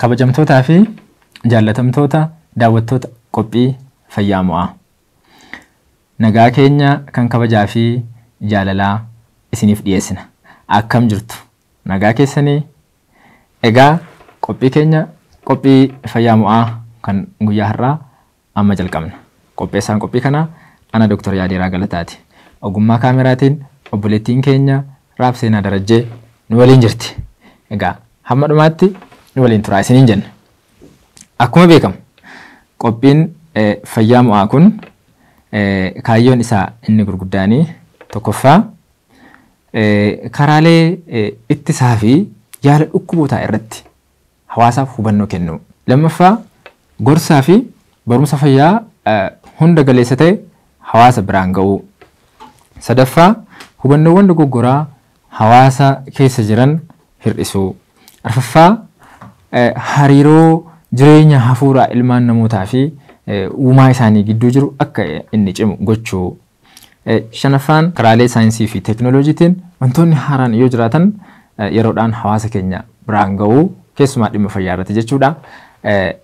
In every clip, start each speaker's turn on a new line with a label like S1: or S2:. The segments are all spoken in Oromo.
S1: kabajamtootaa fi jaallatamtoota daawwattoota qophii fayyaa mo'aa. Nagaa keenya kan kabajaa fi jaalalaa isiniif dhiyeessina. Akkam jirtu? Nagaa keessanii? Egaa qophii keenya qophii fayyaa mo'aa kan guyyaa har'aa amma jalqabna. Qopheessaan qophii kana ana Dooktar Yaadeeraa Galataati. Ogummaa kaameraatiin obboleettiin keenya Raabseenaa darajee nu waliin jirti. Egaa hamma dhumaatti waliin turaa isiniin jenna. Akkuma beekamu qophiin eh, fayyaa mo'aa kun eh, kaayyoon isaa inni gurguddaanii tokkoffaa eh, karaalee ittisaa fi yaala dhukkubootaa irratti hawaasaaf hubannoo kennu. Lammaffaa gorsaa fi barumsa fayyaa hunda galeessa ta'e hawaasa biraan ga'uu. Sadaffaa hubannoowwan dogoggoraa hawaasa keessa jiran hir'isuu. Arfaffaa Eh, hariiroo jireenya hafuuraa ilmaan namootaa fi eh, uumaa isaanii gidduu jiru akka eh, inni cimu gochuu. Shanaffaan karaalee saayinsii fi teekinooloojiitiin wantoonni haaraan yoo jiraatan yeroodhaan hawaasa keenya biraan ga'uu keessumaa dhimma fayyaa irratti jechuudha.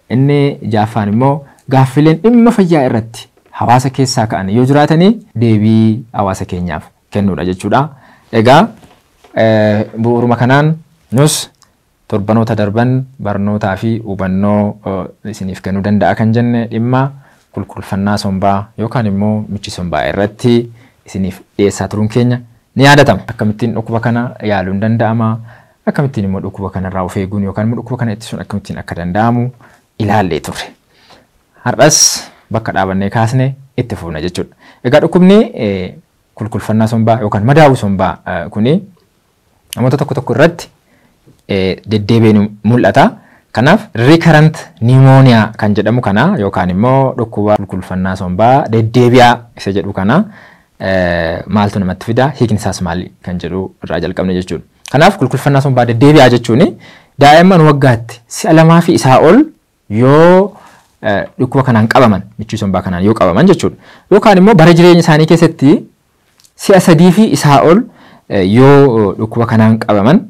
S1: Inni jaaffaan immoo gaaffileen dhimma fayyaa irratti hawaasa keessaa ka'an yoo jiraatanii deebii hawaasa keenyaaf kennuudha jechuudha. Egaa bu'uuruma kanaan nus torbanoota darban barnootaa fi hubannoo isiniif kennuu danda'a kan jenne dhimma kulkulfannaa sombaa yookaan immoo michii sombaa irratti isiniif dhiyeessaa turuun keenya ni yaadatama. Akkamittiin dhukkuba kana yaaluun danda'ama? Akkamittiin immoo dhukkuba kanarraa of eeguun yookaan immoo dhukkuba kana ittisuun akkamittiin akka danda'amu ilaallee turre. Har'as bakka dhaabannee kaasne itti fuuna jechuudha. Egaa dhukkubni kulkulfannaa sombaa yookaan madaa'uu sombaa kuni namoota tokko tokko irratti deddeebiin mul'ata. Kanaaf riikarant niimooniyaa kan jedhamu kana yookaan immoo dhukkuba qulqullfannaa sombaa deddeebi'aa isa jedhu kana maaltu namatti fida hiikni isaas kan jedhu irraa jalqabne jechuudha. Kanaaf qulqullfannaa sombaa deddeebi'aa jechuun daa'imman waggaatti si'a lamaa fi isaa ol yoo dhukkuba kanaan qabaman michuu sombaa kanaan yoo qabaman jechuudha. Yookaan immoo bara jireenya isaanii keessatti si'a sadii fi isaa ol yoo dhukkuba kanaan qabaman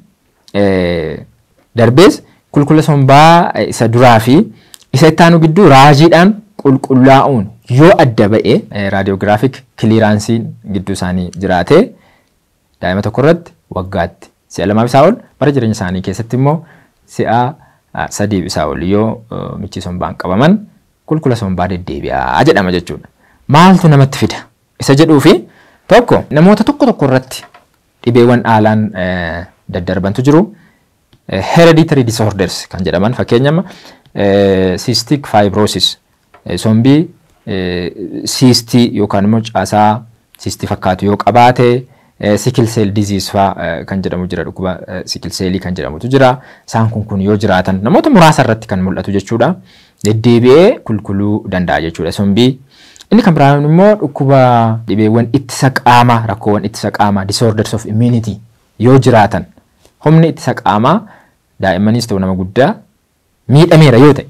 S1: Eh, darbees kulkula sombaa eh, isa duraa fi isa itti aanu gidduu raajiidhaan qulqullaa'uun yoo adda ba'e eh, raadiyoogiraafik kiliiraansiin gidduu isaanii jiraatee daa'ima tokko irratti waggaatti si'a lamaa bisaa ol bara jireenya isaanii keessatti immoo si'a ah, sadii bisaa ol yoo michii sombaan qabaman kulkula sombaa deddeebi'aa jedhama jechuudha. Maaltu namatti fida? Isa jedhuufi tokko namoota tokko tokko irratti dhibeewwan dhaalaan daddarbantu jiru. Eh, hereditary disorders kan jedhaman fakkeenyama eh, cystic fibrosis eh, sombii siistii yookaan immoo caasaa siistii fakkaatu yoo qabaate sikil seel diziis faa kan jedhamu jira dhukkuba sikil seelii kan jedhamutu jira isaan kun kun yoo jiraatan namoota muraasa irratti kan mul'atu jechuudha deddeebi'ee kulkuluu danda'a jechuudha sombii. Inni kan biraan immoo dhukkuba dhibeewwan ittisa qaamaa rakkoowwan ittisa qaamaa disorders of immunity yoo jiraatan humni ittisa qaamaa daa'immanis ta'u nama guddaa miidhameera yoo ta'e.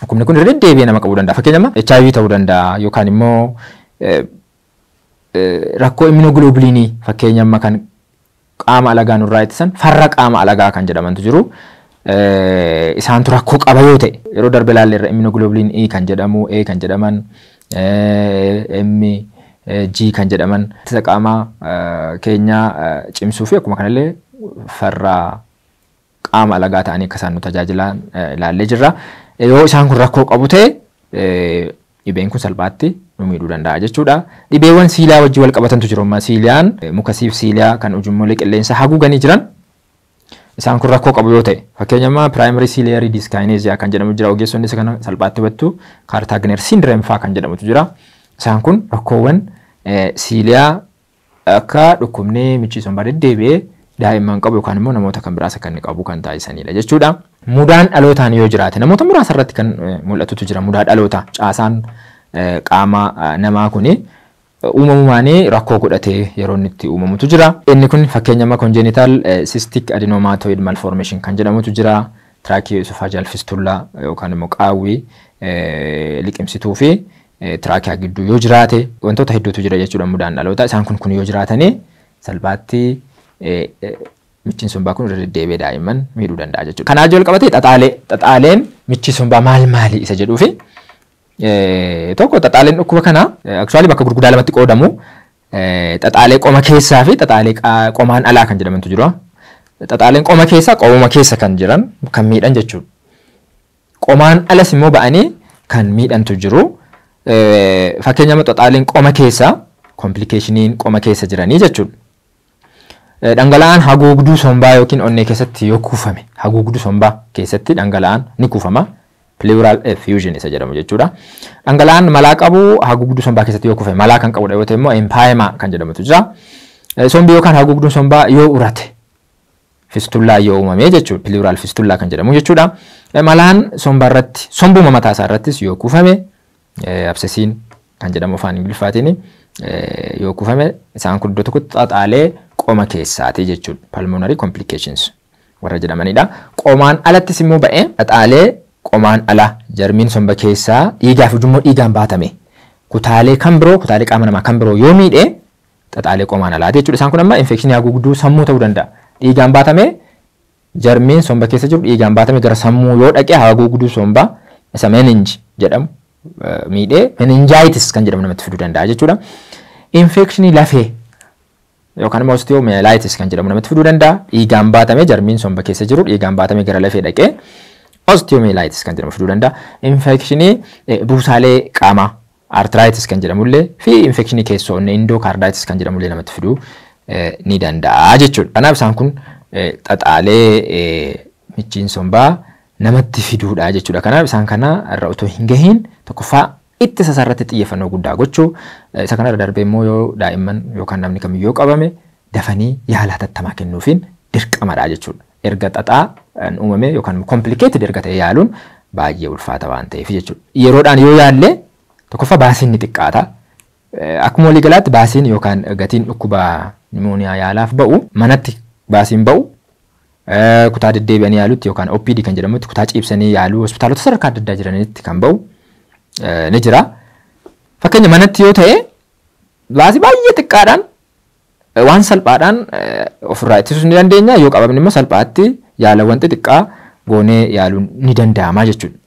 S1: Dhukkubni kun irra deddeebi'ee nama qabuu danda'a. Fakkeenyaaf HIV ta'uu danda'a yookaan immoo eh, eh, rakkoo immunoglobulinii fakkeenyamma kan qaama alagaa nurraa ittisan farra qaama alagaa kan jedhamantu jiru. Eh, Isaantu rakkoo qaba yoo ta'e yeroo darbe ilaalle irra immunoglobuliin E kan jedhamu E kan jedhaman M G kan jedhaman ittisa qaamaa keenyaa cimsuu fi akkuma kanallee Farraa qaama alagaa ta'anii akka isaan nu tajaajilan eh, ilaallee jirra. Yoo isaan kun rakkoo qabu ta'e eh, dhibeen kun salphaatti nu miidhuu danda'a jechuudha. Dhibeewwan siilaa wajjin wal qabatantu jiru. Siilaan eh, muka kan ujummoolee qilleensa haguuganii jiran isaan kun rakkoo qabu yoo ta'e kan jedhamu jira kana salphaatti hubattu kan jedhamutu jira. Isaan kun rakkoowwan siiliyaa akka dhukkubnee michiisuun bareeddeebi'ee daa'imman qabu yookaan immoo namoota kan biraas akka inni qabu kan taasisanidha jechuudha. Mudaan dhalootaan yoo jiraate namoota muraasa irratti kan eh, mul'atutu jira mudaa dhalootaa caasaan eh, qaama eh, namaa kuni uumamumaan rakkoo godhatee yeroo inni itti uumamutu jira. Inni kun fakkeenya amma konjeenitaal cystic adenomatoid malformation kan jedhamutu jira. Tiraakii isufaa fistula yookaan immoo qaawwii liqimsituu fi tiraakiyaa gidduu yoo jiraate wantoota hedduutu jira jechuudha mudaan dhalootaa isaan kun kun yoo jiraatanii salphaatti Eh, eh, michiinsuun baa kun irra deddeebi'ee daa'imman miidhuu danda'a jechuudha. Kanaa ijoollee qabatee xaxaalee xaxaaleen michiinsuun baa maal maalii isa jedhuu eh, tokko xaxaaleen dhukkuba kanaa aksuaalii bakka gurgudaa lamatti qoodamu xaxaalee qoma keessaa fi xaxaalee qomaan alaa kan jedhamantu jiru. Xaxaaleen qoma keessaa qomuma keessa kan jiran kan miidhan jechuudha. Qomaan alas immoo ba'anii kan miidhantu jiru. Fakkeenyaaf qoma qoma keessa jiranii jechuudha. Dhangala'aan haguugduu sombaa yookiin onnee keessatti yoo kuufame haguugduu sombaa keessatti dhangala'aan ni kuufama. Pleural effusion eh, isa jedhamu jechuudha. Dhangala'aan malaa qabu haguugduu sombaa keessatti yoo kuufame malaa kan qabudha yoo ta'e immoo empaayemaa kan jedhamutu jira. Sombii yookaan haguugduun sombaa yoo urate fistullaa yoo uumame jechuudha. Pleural fistullaa kan jedhamu jechuudha. Malaan sombaa irratti sombuma mataa isaa irrattis yoo kuufame absesiin kan jedhamu afaan Ingiliffaatiin yoo kuufame isaan kun iddoo tokkotti xaxaalee qoma keessaati jechuudha. Pulmonary complications warra jedhamanidha. Qomaan alattis immoo ba'ee dhaxaalee qomaan ala jarmiin somba keessaa dhiigaa fi ujummoo dhiigaan baatame kutaalee kan biroo kutaalee qaama namaa kan biroo yoo miidhee qomaan alaati jechuudha. Isaan kun haguugduu sammuu ta'uu danda'a. Dhiigaan baatamee jarmiin somba keessa jiru dhiigaan baatamee gara sammuu yoo dhaqee haguugduu somba isa meninji jedhamu eh, miidhee meninjaayitis kan jedhamu namatti fiduu danda'a jechuudha. Infekshinii lafee yookaan immoo osteomyelitis kan jedhamu namatti fiduu danda'a. Dhiigaan baatamee jarmiin somba keessa jiru dhiigaan baatamee gara lafee dhaqee osteomyelitis kan jedhamu fiduu danda'a. Infekshinii eh, buusaalee qaamaa artiraayitis kan jedhamullee fi infekshinii keessoonni indookaardaayitis kan jedhamullee namatti fiduu eh, ni danda'a jechuudha. Kanaaf isaan kun eh, xaxaalee michiin sun namatti fiduudha jechuudha. Kanaaf isaan kana irra otoo hin gahiin tokkoffaa Isa isaarratti xiyyeeffannoo guddaa gochuu eh, isa kanarra darbee immoo yoo daa'imman yookaan namni kamiyyuu qabame dafanii yaalaa hatattamaa kennuufiin dirqamadha jechuudha. Erga xaxaa eh, uumame yookaan komplikeetid erga ta'e yaaluun baay'ee ulfaata waan ta'eef jechuudha. Yeroodhaan yoo yaallee tokkoffaa baasiin ni xiqqaata. Eh, akkuma walii galaatti baasiin yookaan gatiin dhukkuba niimooniyaa yaalaaf ba'u manatti baasiin ba'u kutaa deddeebi'anii yaalutti yookaan OPD kan jedhamutti kutaa ciibsanii yaaluu hospitaalota sadarkaa adda addaa jiranitti kan ba'u Eh, ni jira. Fakkeenya manatti yoo ta'e baasii baay'ee xiqqaadhaan eh, waan salphaadhaan eh, ofirraa ittisuus ni dandeenya yoo qabamne immoo salphaatti yaalawwan xixiqqaa goonee yaaluun ni danda'ama jechuudha.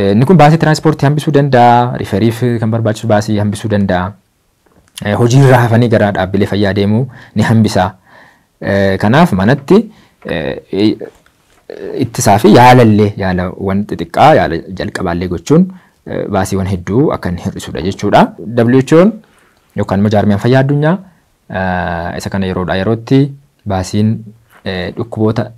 S1: Inni kun baasii tiraansppoortii hambisuu danda'a, riiferiif kan barbaachisu baasii hambisuu danda'a. Hojii irraa hafanii gara dhaabbilee fayyaa deemuu ni hambisaa Kanaaf manatti ittisaa fi yaala yaalawwan xixiqqaa yaala jalqabaallee gochuun baasiiwwan hedduu akkan hir'isudha jechuudha. WHO'n yookaan majaarmiyaan fayyaa addunyaa eh, isa kana yeroodhaa yerootti baasiin eh, dhukkuboota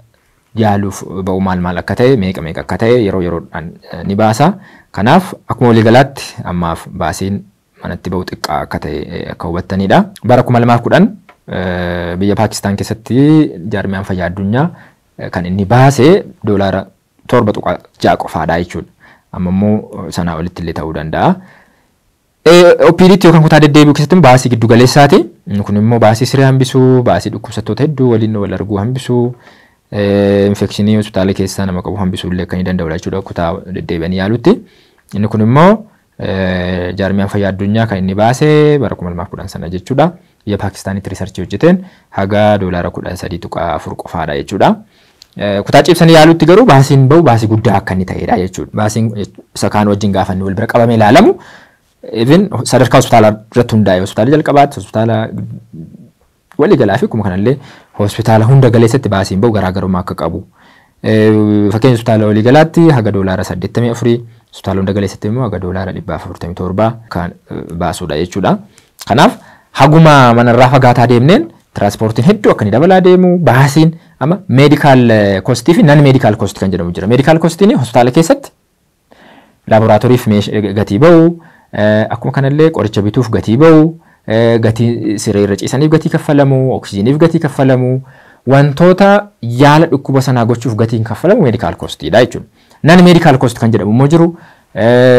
S1: yaaluuf ba'u maal maal akka ta'e meeqa meeqa akka ta'e yeroo yeroodhaan eh, ni baasa. Kanaaf akkuma walii galaatti ammaaf baasiin manatti ba'u xiqqaa akka ta'e akka hubattaniidha. Bara kuma lamaaf kudhan biyya Paakistaan keessatti jaarmiyaan fayyaa addunyaa kan inni baase doolaara torba tuqaa ja'a qofaadha jechuudha. Ammamoo sanaa olitti illee ta'uu danda'a. Opiidiitti yookaan kutaa deddeebi'uu keessatti baasii giddu galeessaati. Kun immoo baasii siree hambisuu, baasii dhukkubsattoota hedduu waliin wal arguu hambisuu, infekshinii hospitaala keessaa nama qabu hambisuu illee akka inni danda'udha jechuudha kutaa deddeebi'anii yaalutti. Inni kun immoo jaarmiyaan fayyaa addunyaa kan inni baase bara kuma lamaaf kudhan sana jechuudha. Biyya Paakistaanitti riisarchii hojjeteen haga doolaara kudha sadii tuqaa afur qofaadha jechuudha. kutaa cibsanii yaalutti garuu baasiin bahu baasii guddaa akka ta'edha jechuudha. Baasiin isa kaan wajjin gaafa wal bira qabamee ilaalamu sadarkaa hospitaala irratti hundaa'e hospitaala jalqabaatti hospitaala waliigalaa fi akkuma kanallee hospitaala hunda galeessatti baasiin garaagarummaa akka qabu. Fakkeenya hospitaala waliigalaatti haga doolaara hospitaala hunda immoo haga doolaara kan jechuudha. Kanaaf haguma manarraa fagaataa deemneen Tiraaspoortiin hedduu akka inni dabalaa deemu baasiin amma meedikaal kostii fi nan meedikaal kostii kan jedhamu Meedikaal kostiin hospitaala keessatti laaboraatooriif gatii ba'u akkuma kanallee qoricha bituuf gatii ba'u gatii siree irra ciisaniif gatii kaffalamu oksijiiniif gatii kaffalamu wantoota yaala dhukkuba sanaa gochuuf gatiin kaffalamu meedikaal kostiidha jechuudha. Nan meedikaal kosti kan jedhamu immoo jiru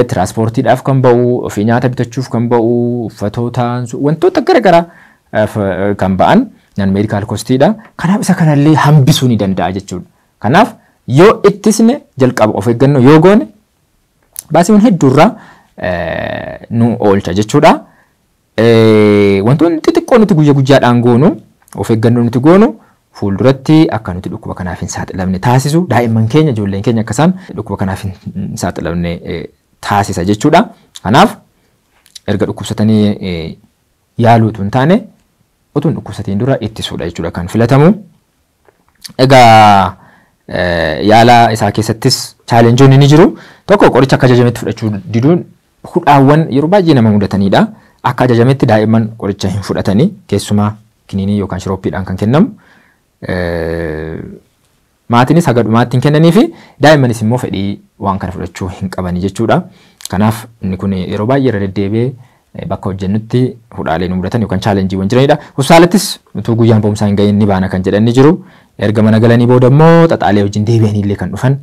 S1: tiraaspoortiidhaaf kan ba'u ofii nyaata bitachuuf kan ba'u uffatoota wantoota garaagaraa. Eh, kan ba'an nan meedikaal kostiidha. Kanaaf isa kanallee hambisuu ni danda'a jechuudha. Kanaaf yoo ittisne jalqaba of eeggannoo yoo goone baasiiwwan hedduurraa eh, nu oolcha jechuudha. Eh, wantoonni xixiqqoo nuti guyya guyyaadhaan goonu of eeggannoo nuti goonu fuulduratti akka nuti dhukkuba kanaaf hin saaxilamne taasisu daa'imman keenya ijoolleen keenya akkasaan dhukkuba kanaaf hin saaxilamne taasisa jechuudha. Kanaaf erga dhukkubsatanii yaaluutu hin taane utuun dhukkubsatiin dura ittisuudha jechuudha kan filatamu. Egaa eh, yaala isaa keessattis chaalenjoonni inni jiru. Tokko qoricha akka ajajametti fudhachuu diduun hudhaawwan yeroo baay'ee nama mudatanidha. Akka ajajametti daa'imman qoricha hin fudhatanii keessumaa kiniinii yookaan shiroopiidhaan kan kennamu. Eh, maatiinis haga dhumaatti hin kennanii fi daa'immanis immoo fedhii waan kana fudhachuu hin qabanii jechuudha. Kanaaf inni kun yeroo baay'ee irra deddeebi'ee Eh, bakka hojjennutti hudhaalee nu mudatan yookaan chaalenjiiwwan jiranidha. Hospitaalattis utuu guyyaan boomsaa hin ga'iin ni baana kan jedhan ni jiru. Erga mana galanii booda immoo xaxaalee wajjin deebi'anii kan dhufan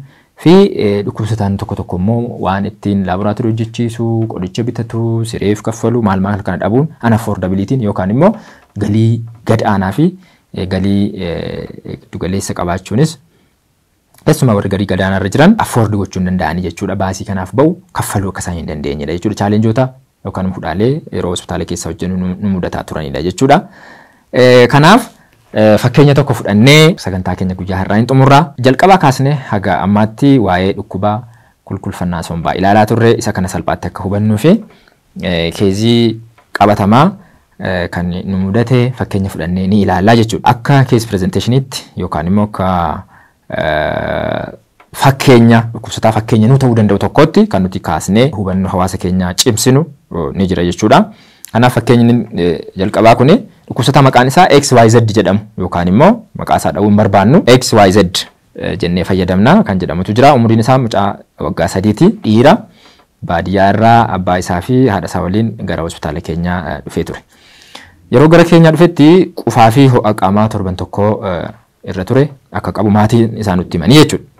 S1: fi eh, dhukkubsataan tokko tokko immoo waan ittiin laaboraatoorii hojjechiisu, qoricha bitatu, sireef kaffalu maal maal kana dhabuun unaffordabiliitiin yookaan immoo galii gad aanaa fi eh, galii giddugaleessa qabaachuunis keessumaa warri garii irra jiran affoordi gochuun danda'anii jechuudha. Baasii kanaaf bahu kaffaluu akka isaan hin dandeenyedha yookaan fuudhaalee yeroo hospitaala keessa wajjin nu mudataa turanidha jechuudha. Eh, kanaaf eh, fakkeenya tokko fudhannee sagantaa keenya guyyaa har'aa hin xumurraa jalqabaa kaasne haga ammaatti waa'ee dhukkubaa kulkulfannaa sombaa ilaalaa turre isa kana salphaatti akka hubannuu fi eh, keezii qabatamaa kan nu mudate fakkeenya fudhannee ni ilaalaa jechuudha. Akka kees pirezenteeshiniitti yookaan immoo akka fakkeenya dhukkubsataa fakkeenya nu ta'uu danda'u tokkotti kan nuti kaasnee hubannoo hawaasa keenyaa cimsinu ni jira jechuudha. Kanaaf fakkeenyi e, jalqabaa kun dhukkubsataa maqaan isaa XYZ jedhamu yookaan immoo maqaa isaa dha'uu hin barbaannu XYZ e, jennee fayyadamna kan jedhamutu jira. Umriin isaa mucaa waggaa sadiiti dhiira baadiyyaa irraa abbaa isaa fi haadha isaa waliin gara hospitaala keenyaa e, dhufee ture. Yeroo gara keenyaa dhufetti qufaa fi ho'a qaamaa torban tokko irra ture akka qabu maatiin isaa nutti himanii jechuudha.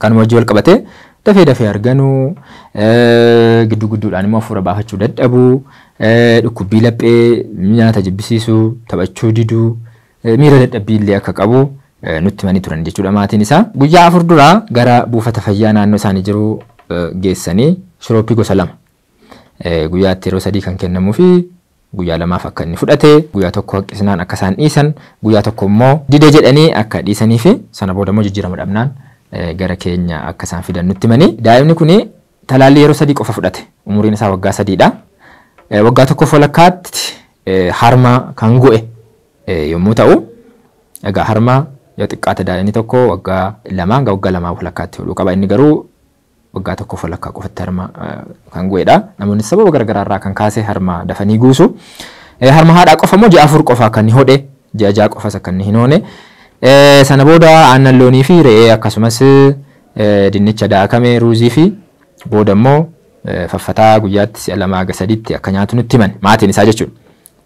S1: kanuma wajji wal qabatee dafee dafee arganuu eh, gidduu gidduudhaan immoo hafuura baafachuu dadhabuu eh, dhukkubbii laphee nyaata jibbisiisu taphachuu diduu eh, miira dadhabbii illee akka qabu nutti manii turan jechuudha maatiin isaa. Guyyaa afur duraa gara buufata fayyaa naannoo isaanii jiru geessanii shirooppii gosa lama guyyaatti yeroo sadii kan kennamuu fi guyyaa lamaaf akka inni fudhate guyyaa tokko haqqisinaan akka isaan dhiisan guyyaa tokko immoo dida jedhanii akka dhiisanii fi sana booda immoo Eh, gara keenya akka isaan fidan nutti manii daa'imni kun talaallii yeroo sadii qofa fudhate umuriin isaa waggaa sadiidha. Eh, waggaa tokko folakkaatti eh, harma kan gu'e yommuu ta'u egaa harma yoo xiqqaate daa'imni tokko waggaa lamaa hanga waggaa folakkaatti hodhuu qaba inni garuu waggaa tokko folakkaa qofatti harma kan go'edha namoonni sababa garaagaraarraa kan kaase harma dafanii guusu harma haadhaa qofa moo ji'a afur qofa kan hodhe ji'a ja'a qofas akka hin hoone. Eh, sana booda aannan loonii fi re'ee akkasumas eh, dinnicha daakame ruuzii fi booda immoo eh, faffataa guyyaatti si'a lamaa aga sadiitti akka nyaatu nutti himan maatiin isaa jechuudha.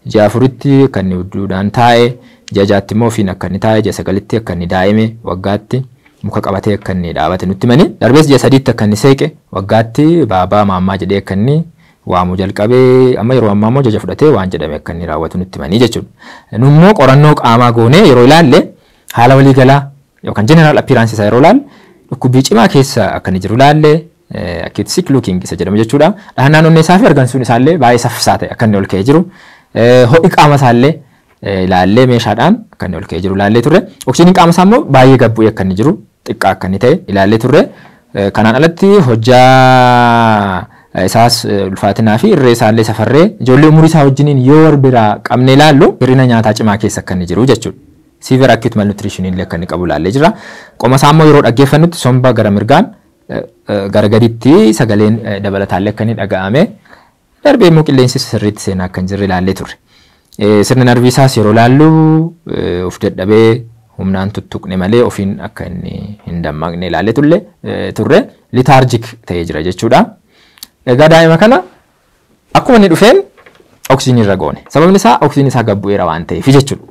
S1: Ji'a afuritti kan inni hudduudhaan taa'e ji'a jaatti immoo ofiin akka inni taa'e ji'a sagalitti akka inni daa'ime waggaatti muka qabatee akka inni dhaabate nutti himani. Darbees ji'a sadiitti akka inni seeqe waggaatti baabaa maammaa jedhee akka inni waamuu jalqabee amma yeroo ammaa immoo jaja fudhatee waan jedhame akka inni raawwatu nutti himanii jechuudha. Nummoo qorannoo haala waliigalaa yookaan jeneraal appeeraansii isaa yeroo ilaalle dhukkubbii cimaa keessa akka inni jiru ilaalle akkiitti sick looking isa jedhamu jechuudha. Dhaannaan onnee isaa fi argansuun isaallee baay'ee saffisaa ta'e akka inni jiru. Ho'i qaama meeshaadhaan akka inni jiru turre. qaama isaa immoo baay'ee gabbu'ee akka inni jiru xiqqaa akka inni ta'e ilaallee Kanaan alatti hojjaa isaas ulfaatinaa fi irree safarree ijoollee umurii isaa wajjiniin yoo biraa qabne nyaataa cimaa jechuudha. Severe acute malnutrition illee akka inni qabu ilaallee jira. Qomasaa immoo yeroo dhaggeeffannutti somba gara mirgaan eh, eh, gara gaditti sagaleen eh, dabalataallee akka inni dhaga'ame darbee immoo qilleensi sirriitti seenaa akka hin jirre ilaallee turre. Sirna narviisaas yeroo laallu of dadhabee humnaan tuttuqne malee ofiin akka inni hin dammaqne ilaalee tulle turre litaarjik ta'ee jira jechuudha. Egaa daa'ima kana akkuma inni dhufeen oksijiinii irra goone. Sababni isaa oksijiinii isaa gabbu'eera waan ta'eef jechuudha.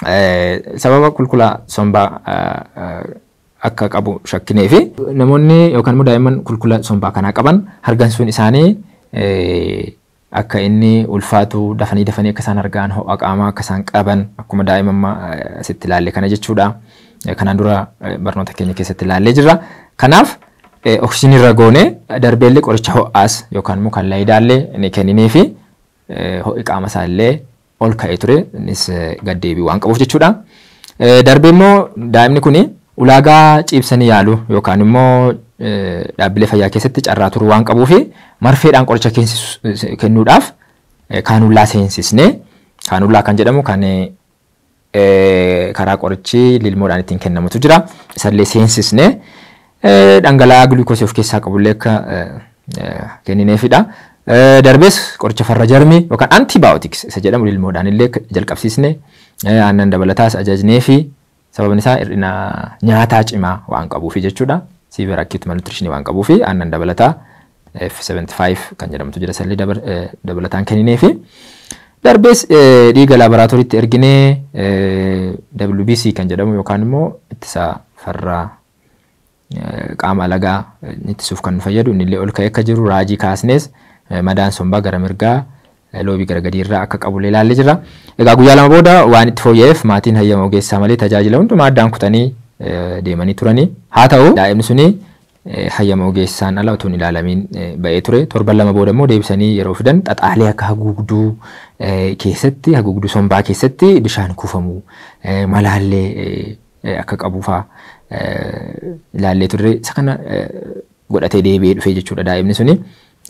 S1: Eh, sababa qulqullaa sombaa eh, eh, akka qabu shakkinee fi namoonni yookaan immoo daa'imman qulqullaa sombaa kanaa qaban hargansuun isaanii akka inni ulfaatu dafanii dafanii akka isaan argaan ho'a qaamaa akka isaan qaban akkuma daa'imammaa asitti ilaalle kana jechuudha. Kanaan dura barnoota keenya keessatti ilaallee jirra. Kanaaf oksijinii irra goone darbeellee qoricha ho'aas yookaan immoo kan laayidaallee ni kenninii fi ho'i qaama isaa illee ol ka'e ture. Innis eh, gaddeebii waan qabuuf jechuudha. Eh, darbee immoo daa'imni kun ulaagaa ciibsanii yaalu yookaan immoo eh, dhaabbilee fayyaa keessatti carraa turu waan qabuuf marfeedhaan qoricha kennuudhaaf kaanullaa seensisne kaanullaa kan jedhamu kan karaa qorichi lilmoodhaan ittiin kennamutu jira. Isallee seensisne dhangala'aa gulukoosii of keessaa qabullee akka kennineefidha. Darbees qoricha farra jarmii yookaan antibaayotiks isa jedhamu ilmoodhaan illee jalqabsiisne aannan dabalataas ajajnee fi sababni isaa hir'ina nyaataa cimaa waan qabuufi jechuudha. Siiver akkiitu malnutriishinii waan qabuufi aannan dabalataa F75 kan jedhamtu jira salli dabalataan kenninee fi darbees dhiiga laabaraatooriitti erginee WBC kan jedhamu yookaan immoo ittisa farra qaama alagaa ittisuuf kan nu fayyadu inni illee ol ka'ee akka jiru raajii kaasnees. madaan sombaa gara mirgaa eh, loobii gara gadiirraa akka qabu ilaalle jirra. Egaa guyyaa lama booda waan itti fooyya'eef maatiin hayyama ogeessaa malee tajaajila hundumaa addaan kutanii eh, deemanii turanii. Haa ta'u daa'imni suni eh, hayyama ogeessaan ala utuun ilaalamiin ba'ee ture. Torban lama booda immoo deebisanii yeroo fidan xaxaalee akka haguugduu keessatti haguugduu sombaa keessatti bishaan kuufamu malaallee akka qabu fa'aa ilaallee turre. Isa kana godhatee deebi'ee dhufee jechuudha daa'imni suni.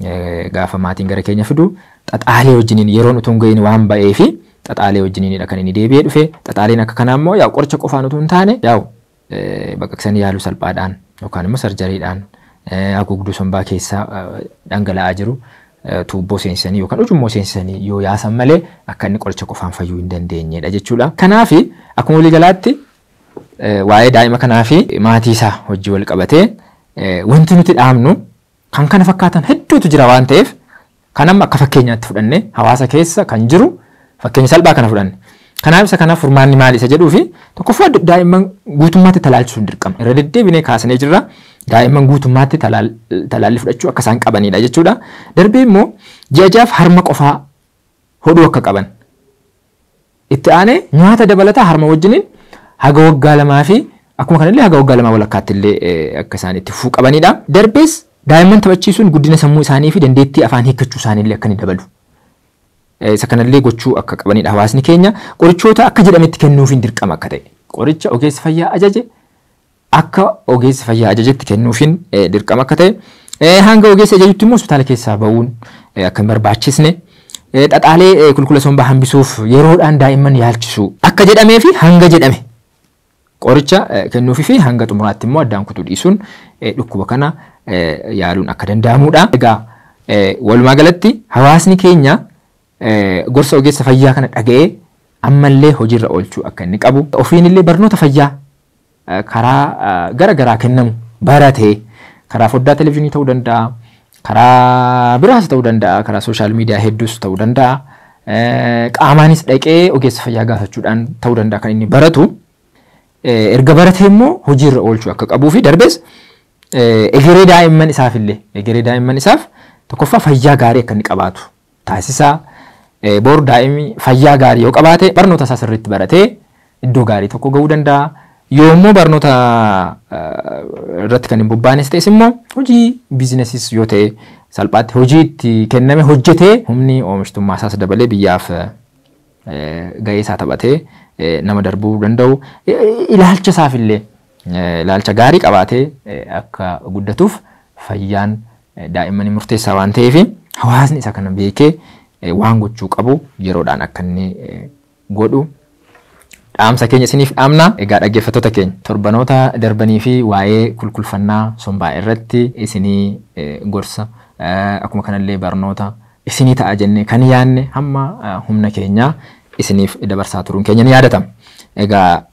S1: Eh, gaafa maatiin gara keenya fidu xaxaalee wajjiniin yeroo utuu hin waan ba'ee fi xaxaalee wajjiniinidha kan inni deebi'ee dhufe xaxaaleen akka kanaa immoo yaa'u qoricha qofaan hintaane hin taane yaa'u eh, baqaqsanii yaaluu salphaadhaan yookaan immoo sarjariidhaan haguugduu eh, sombaa keessaa dhangala'aa jiru tuubboo seensisanii yookaan ujummoo seensisanii yoo yaasan malee akka inni qoricha qofaan fayyuu hin dandeenyedha jechuudha. Kanaafi akkuma galaatti waa'ee daa'ima kanaafi fi maatii isaa wal qabatee wanti nuti dhaabnu kan kana fakkaatan hedduutu jira waan ta'eef kan amma akka fakkeenyaatti fudhanne hawaasa keessa kan jiru fakkeenya salphaa kana fudhanne. Kanaaf isa kanaaf furmaanni maali isa tokko fi tokkoffaa daa'imman guutummaatti talaalchisuun dirqama. Irra deddeebinee kaasanee jirra daa'imman guutummaatti talaalli fudhachuu akka isaan qabanidha jechuudha. Darbee immoo ji'ajaaf harma qofaa hodhuu akka qaban. Itti aanee nyaata dabalataa harma wajjiniin haga waggaa lamaa fi akkuma kanallee haga waggaa lamaa walakkaatti eh, akka isaan itti fufuu qabanidha. Darbees Daa'imman taphachiisuun guddina sammuu isaanii fi dandeettii afaan hiikachuu isaaniillee akka inni dabalu. Eh, isa kanallee gochuu akka qabanidha hawaasni keenya. Qorichoota akka jedhametti kennuufiin dirqama akka ta'e. Qoricha ogeessi fayyaa ajaje akka ogeessi fayyaa ajajetti kennuufiin eh, dirqama akka ta'e. Eh, hanga ogeessa ajajutti immoo hospitaala keessaa ba'uun akka hin barbaachisne. Xaxaalee qulqulla sombaa hambisuuf yeroodhaan daa'imman yaalchisuu akka jedhamee fi hanga jedhame qoricha eh, kennuufii fi hanga xumuraatti immoo addaan kutuu dhiisuun eh, dhukkuba kana eh, yaaluun akka danda'amudha. Egaa walumaa galatti hawaasni keenya gorsa ogeessa fayyaa kana dhaga'ee ammallee hojiirra oolchuu akka inni qabu ofiinillee barnoota fayyaa karaa gara garaa kennamu baratee karaa foddaa televezyiinii ta'uu danda'a, karaa biraas ta'uu danda'a, karaa sooshaal miidiyaa hedduus ta'uu danda'a. Qaamaanis dhaqee ogeessa fayyaa gaafachuudhaan ta'uu danda'a kan inni baratu. erga baratee immoo irra oolchuu akka qabuu fi darbees egeree daa'imman isaafillee egeree daa'imman isaaf tokkoffaa fayyaa gaarii akka inni qabaatu taasisaa bor daa'imi fayyaa gaarii yoo qabaate barnoota isaas irratti baratee iddoo gaarii tokko ga'uu danda'a. Yoo immoo barnoota irratti kan hin bobbaanes ta'es immoo hojii bizinesis yoo ta'e salphaatti hojii itti kenname hojjetee humni oomishtummaa isaas dabalee biyyaaf ga'ee isaa taphatee nama darbuu danda'u ilaalcha isaafillee ilaalcha gaarii qabaatee akka guddatuuf fayyaan daa'immanii murteessaa waan ta'eef hawaasni isa kana beekee waan gochuu qabu yeroodhaan akka inni godhu dhaamsa keenya isiniif dhaamna. Egaa dhaggeeffattoota keenya torbanoota darbanii fi waa'ee kulkulfannaa sombaa irratti isinii gorsa akkuma kanallee barnoota isinii ta'a jenne kan yaanne hamma humna keenyaa isiniif dabarsaa turuun keenya ni yaadatama. Egaa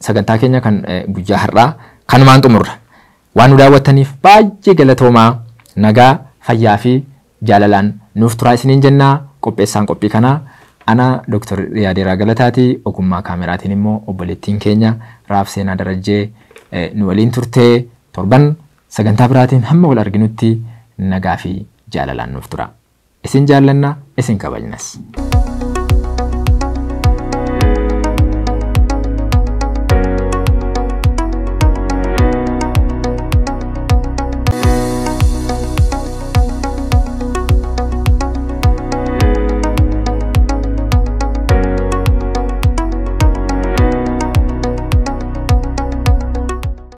S1: sagantaa keenya kan e, guyyaa har'aa kan maan xumurra waan nu daawwattaniif baay'ee galatoomaa nagaa fayyaa fi jaalalaan nuuf turaa isiniin jennaa qopheessaan qophii kanaa ana Dr. Yaaderaa Galataatii ogummaa kaameraatiin immoo obboleettiin keenya Raaf Seenaa Darajjee e, nu waliin turtee torban sagantaa biraatiin hamma wal arginutti nagaa fi jaalalaan nuuf tura. Isin jaalanna isin kabajnas.